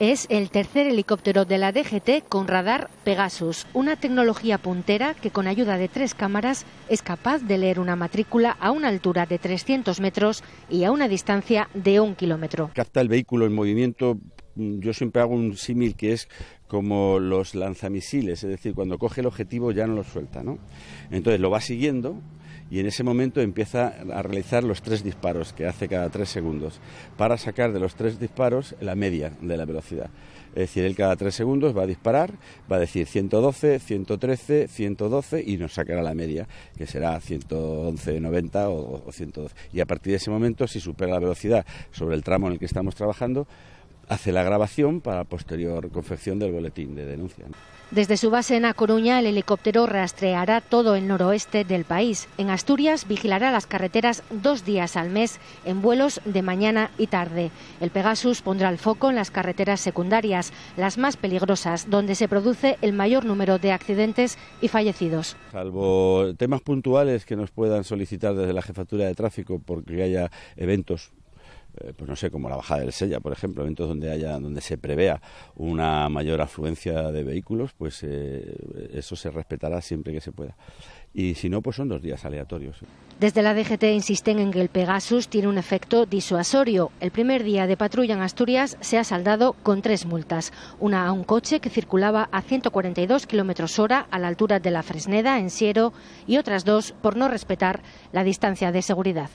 Es el tercer helicóptero de la DGT con radar Pegasus, una tecnología puntera que con ayuda de tres cámaras es capaz de leer una matrícula a una altura de 300 metros y a una distancia de un kilómetro. Capta el vehículo en movimiento. Yo siempre hago un símil que es como los lanzamisiles, es decir, cuando coge el objetivo ya no lo suelta, ¿no? Entonces lo va siguiendo y en ese momento empieza a realizar los tres disparos que hace cada tres segundos para sacar de los tres disparos la media de la velocidad. Es decir, él cada tres segundos va a disparar, va a decir 112, 113, 112 y nos sacará la media, que será 111, 90 o, o 112. Y a partir de ese momento, si supera la velocidad sobre el tramo en el que estamos trabajando, hace la grabación para posterior confección del boletín de denuncia. Desde su base en A Coruña, el helicóptero rastreará todo el noroeste del país. En Asturias vigilará las carreteras dos días al mes en vuelos de mañana y tarde. El Pegasus pondrá el foco en las carreteras secundarias, las más peligrosas, donde se produce el mayor número de accidentes y fallecidos. Salvo temas puntuales que nos puedan solicitar desde la jefatura de tráfico porque haya eventos eh, pues no sé, como la bajada del Sella, por ejemplo, eventos donde haya, donde se prevea una mayor afluencia de vehículos, pues eh, eso se respetará siempre que se pueda. Y si no, pues son dos días aleatorios. Desde la DGT insisten en que el Pegasus tiene un efecto disuasorio. El primer día de patrulla en Asturias se ha saldado con tres multas. Una a un coche que circulaba a 142 kilómetros hora a la altura de la Fresneda, en Siero, y otras dos por no respetar la distancia de seguridad.